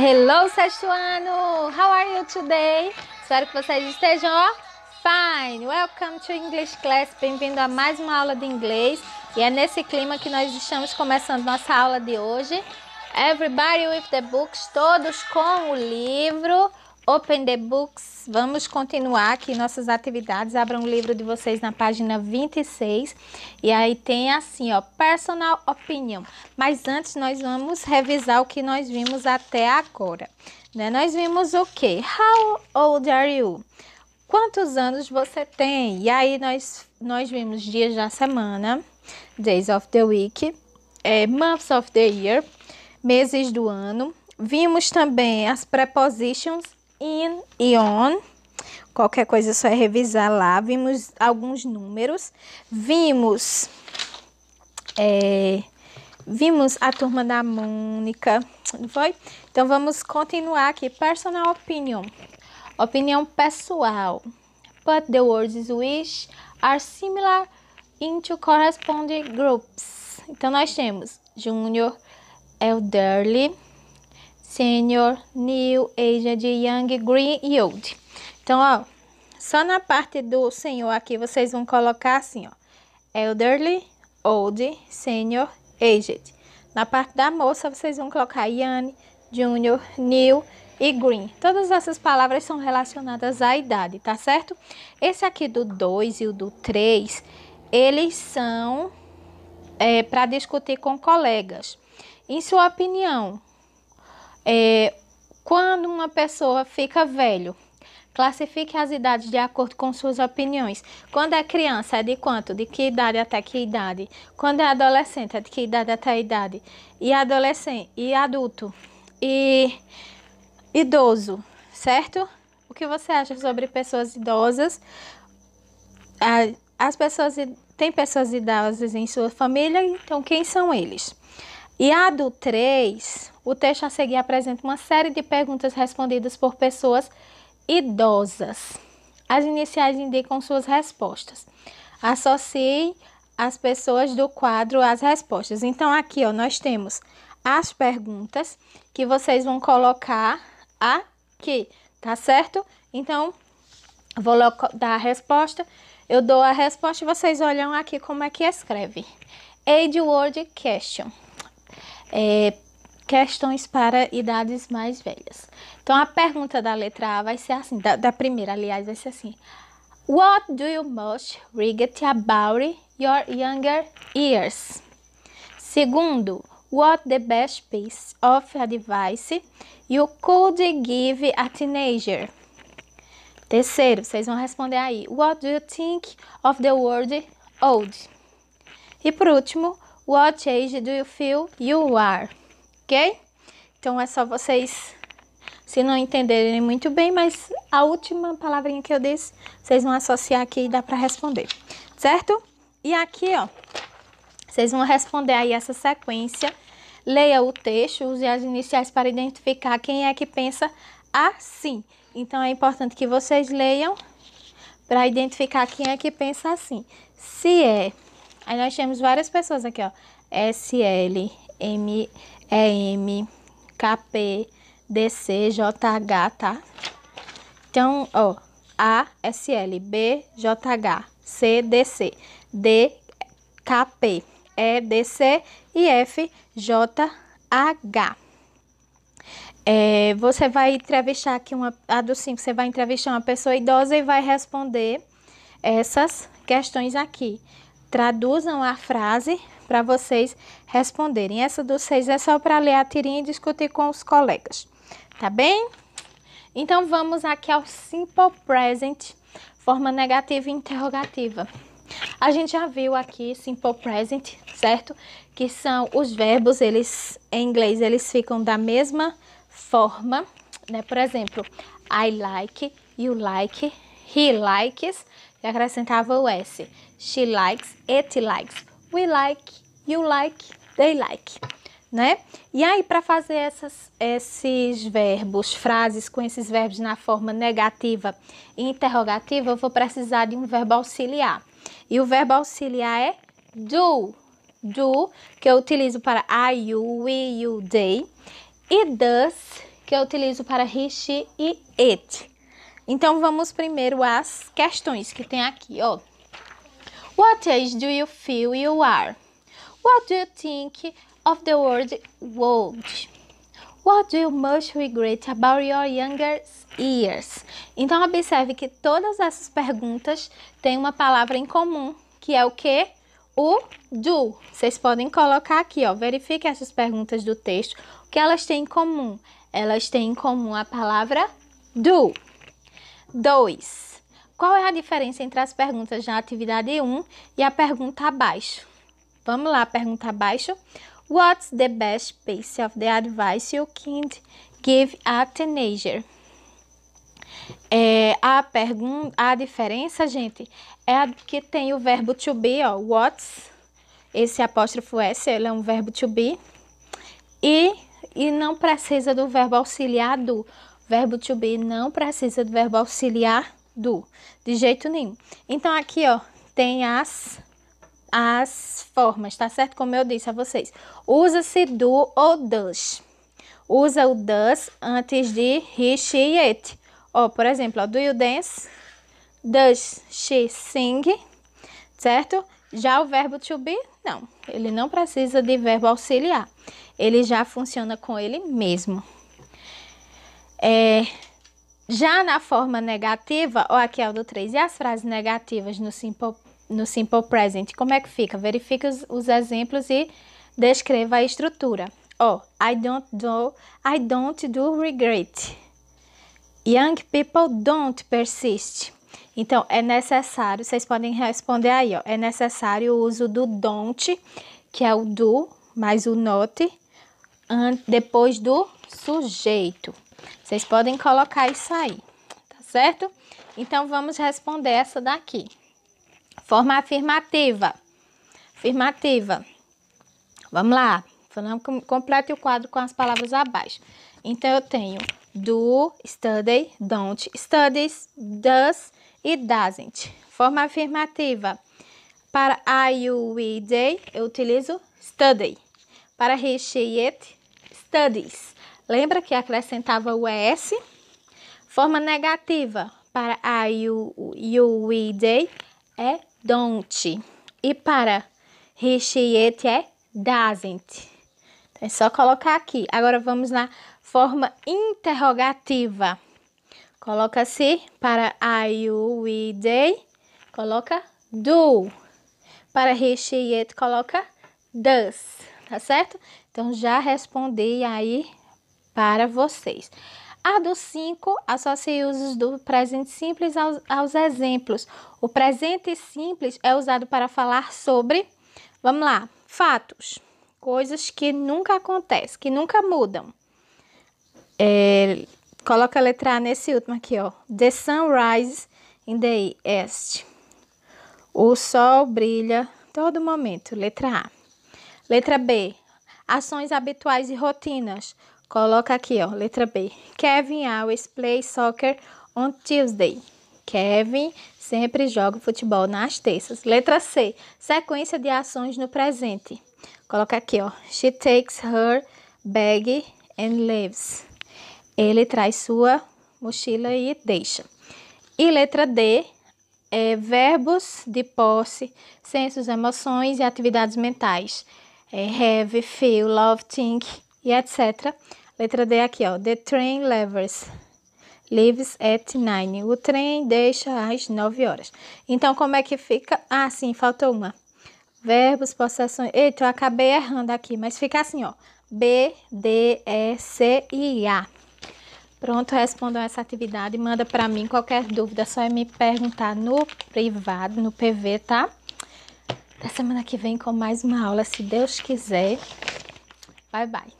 Hello, sexto ano! How are you today? Espero que vocês estejam ó, fine. Welcome to English Class. Bem-vindo a mais uma aula de inglês. E é nesse clima que nós estamos começando nossa aula de hoje. Everybody with the books, todos com o livro. Open the Books, vamos continuar aqui nossas atividades. Abram o livro de vocês na página 26 e aí tem assim, ó, Personal Opinion. Mas antes nós vamos revisar o que nós vimos até agora, né? Nós vimos o quê? How old are you? Quantos anos você tem? E aí nós, nós vimos dias da semana, days of the week, é, months of the year, meses do ano. Vimos também as prepositions in e on. Qualquer coisa é só é revisar lá. Vimos alguns números. Vimos. É, vimos a turma da Mônica, não foi? Então vamos continuar aqui. Personal opinion. Opinião pessoal. But the words which are similar into corresponding groups. Então nós temos Júnior, Elderly Senior, New, Aged, Young, Green e Old. Então, ó, só na parte do senhor aqui, vocês vão colocar assim, ó. Elderly, Old, Senior, Aged. Na parte da moça, vocês vão colocar Young, Junior, New e Green. Todas essas palavras são relacionadas à idade, tá certo? Esse aqui do 2 e o do 3, eles são é, para discutir com colegas. Em sua opinião, é, quando uma pessoa fica velho, classifique as idades de acordo com suas opiniões. Quando é criança, é de quanto? De que idade até que idade? Quando é adolescente, é de que idade até a idade? E adolescente, e adulto, e idoso, certo? O que você acha sobre pessoas idosas? As pessoas tem pessoas idosas em sua família, então quem são eles? E a do 3, o texto a seguir apresenta uma série de perguntas respondidas por pessoas idosas. As iniciais indicam suas respostas. Associe as pessoas do quadro às respostas. Então, aqui ó, nós temos as perguntas que vocês vão colocar aqui, tá certo? Então, vou dar a resposta. Eu dou a resposta e vocês olham aqui como é que escreve. Age Word Question. É, questões para idades mais velhas. Então a pergunta da letra A vai ser assim, da, da primeira, aliás, vai ser assim: What do you most regret about your younger years? Segundo, what the best piece of advice you could give a teenager? Terceiro, vocês vão responder aí. What do you think of the word old? E por último, what age do you feel you are? ok? Então é só vocês, se não entenderem muito bem, mas a última palavrinha que eu disse, vocês vão associar aqui e dá para responder, certo? E aqui, ó, vocês vão responder aí essa sequência. Leia o texto, use as iniciais para identificar quem é que pensa assim. Então é importante que vocês leiam para identificar quem é que pensa assim. Se é. Aí nós temos várias pessoas aqui, ó. SL, M, E M K P D C J H tá? Então, ó, A, S L B, J H C, D C D, K P E, D C e F, J É, você vai entrevistar aqui uma, a do 5, você vai entrevistar uma pessoa idosa e vai responder essas questões aqui traduzam a frase para vocês responderem. Essa dos seis é só para ler a tirinha e discutir com os colegas, tá bem? Então, vamos aqui ao simple present, forma negativa e interrogativa. A gente já viu aqui simple present, certo? Que são os verbos, eles em inglês eles ficam da mesma forma, né? Por exemplo, I like, you like, he likes, e acrescentava o S she likes, it likes, we like, you like, they like, né? E aí, para fazer essas, esses verbos, frases com esses verbos na forma negativa e interrogativa, eu vou precisar de um verbo auxiliar. E o verbo auxiliar é do, do, que eu utilizo para I, you, we, you, they, e does, que eu utilizo para he, she e it. Então, vamos primeiro às questões que tem aqui, ó. What age do you feel you are? What do you think of the word world? What do you most regret about your younger years? Então, observe que todas essas perguntas têm uma palavra em comum, que é o que? O do. Vocês podem colocar aqui, ó. Verifique essas perguntas do texto. O que elas têm em comum? Elas têm em comum a palavra do. 2. Qual é a diferença entre as perguntas na atividade 1 e a pergunta abaixo? Vamos lá, pergunta abaixo. What's the best piece of the advice your kid give a teenager? É, a, pergunta, a diferença, gente, é a que tem o verbo to be, ó, what's, esse apóstrofo S, ele é um verbo to be, e, e não precisa do verbo auxiliar do. Verbo to be não precisa do verbo auxiliar do, de jeito nenhum. Então aqui, ó, tem as as formas, tá certo? Como eu disse a vocês. Usa-se do ou does. Usa o does antes de he, she, it. Ó, por exemplo, ó, do you dance? Does she sing? Certo? Já o verbo to be, não. Ele não precisa de verbo auxiliar. Ele já funciona com ele mesmo. É, já na forma negativa, ou aqui é o do 3, e as frases negativas no simple, no simple present, como é que fica? Verifique os, os exemplos e descreva a estrutura. Ó, oh, I don't do, I don't do regret. Young people don't persist. Então, é necessário, vocês podem responder aí, ó. É necessário o uso do don't, que é o do, mais o not, depois do sujeito. Vocês podem colocar isso aí, tá certo? Então, vamos responder essa daqui. Forma afirmativa. Afirmativa. Vamos lá. Complete o quadro com as palavras abaixo. Então, eu tenho do, study, don't, studies, does e doesn't. Forma afirmativa. Para I, you, we, they, eu utilizo study. Para he, she, it, studies. Lembra que acrescentava o s? Forma negativa para a you, you we, they é don't. E para he, she, it é doesn't. Então, é só colocar aqui. Agora vamos na forma interrogativa. Coloca-se para I, you, we, they. Coloca do. Para he, she, it, coloca does. Tá certo? Então, já respondi aí para vocês. A do 5, associa usos do presente simples aos, aos exemplos. O presente simples é usado para falar sobre, vamos lá, fatos, coisas que nunca acontecem, que nunca mudam. É, coloca a letra A nesse último aqui, ó. The sun rises in the east. O sol brilha todo momento. Letra A. Letra B. Ações habituais e rotinas. Coloca aqui, ó, letra B. Kevin always play soccer on Tuesday. Kevin sempre joga futebol nas terças. Letra C. Sequência de ações no presente. Coloca aqui, ó. She takes her bag and leaves. Ele traz sua mochila e deixa. E letra D. É, verbos de posse, sensos, emoções e atividades mentais. É, have, feel, love, think, e etc. Letra D aqui, ó. The train levers. Leaves at nine. O trem deixa às 9 horas. Então, como é que fica? Ah, sim, faltou uma. Verbos, possessões. Eita, eu acabei errando aqui, mas fica assim, ó. B, D, E, C e A. Pronto, respondam essa atividade. Manda para mim qualquer dúvida, só é me perguntar no privado, no PV, tá? Da semana que vem com mais uma aula, se Deus quiser. Bye, bye.